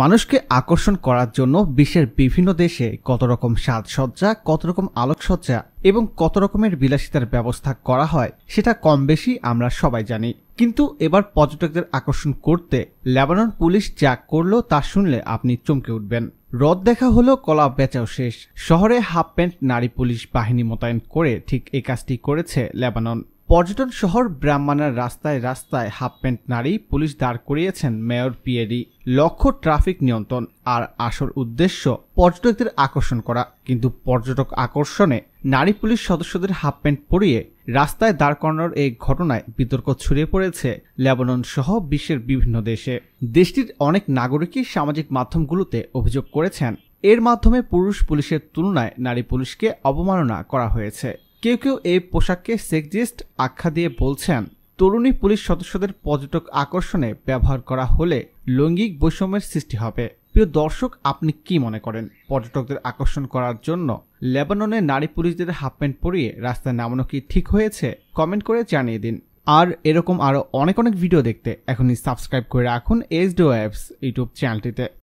মানুষকে আকর্ষণ করার জন্য বিশ্বের বিভিন্ন দেশে কত রকম সাজসজ্জা কত রকম আলোকসজ্জা এবং কত রকমের বিলাসিতার ব্যবস্থা করা হয় সেটা কম বেশি আমরা সবাই জানি কিন্তু এবার পর্যটকদের আকর্ষণ করতে লেবানন পুলিশ যা করলো তা শুনলে আপনি চমকে উঠবেন রদ দেখা হলো কলা বেচাও শেষ শহরে হাফ প্যান্ট নারী পুলিশ বাহিনী মোতায়েন করে ঠিক এই কাজটি করেছে লেবানন পর্যটন শহর ব্রাহ্মণার রাস্তায় রাস্তায় হাফ প্যান্ট নারী পুলিশ দাঁড় করিয়েছেন মেয়র পিএডি লক্ষ্য ট্রাফিক নিয়ন্ত্রণ আর আসল উদ্দেশ্য পর্যটকদের আকর্ষণ করা কিন্তু পর্যটক আকর্ষণে নারী পুলিশ সদস্যদের হাফ প্যান্ট পরিয়ে রাস্তায় দাঁড় করানোর এই ঘটনায় বিতর্ক ছড়িয়ে পড়েছে লেবানন সহ বিশ্বের বিভিন্ন দেশে দেশটির অনেক নাগরিকই সামাজিক মাধ্যমগুলোতে অভিযোগ করেছেন এর মাধ্যমে পুরুষ পুলিশের তুলনায় নারী পুলিশকে অবমাননা করা হয়েছে কেউ কেউ এই পোশাককে সেক্সিস্ট আখ্যা দিয়ে বলছেন তরুণী পুলিশ সদস্যদের পর্যটক আকর্ষণে ব্যবহার করা হলে লৈঙ্গিক বৈষম্যের সৃষ্টি হবে প্রিয় দর্শক আপনি কি মনে করেন পর্যটকদের আকর্ষণ করার জন্য লেবাননে নারী পুলিশদের হাফ প্যান্ট পরিয়ে রাস্তায় নামানো কি ঠিক হয়েছে কমেন্ট করে জানিয়ে দিন আর এরকম আরও অনেক অনেক ভিডিও দেখতে এখনই সাবস্ক্রাইব করে রাখুন এইচ ডো অ্যাপস ইউটিউব চ্যানেলটিতে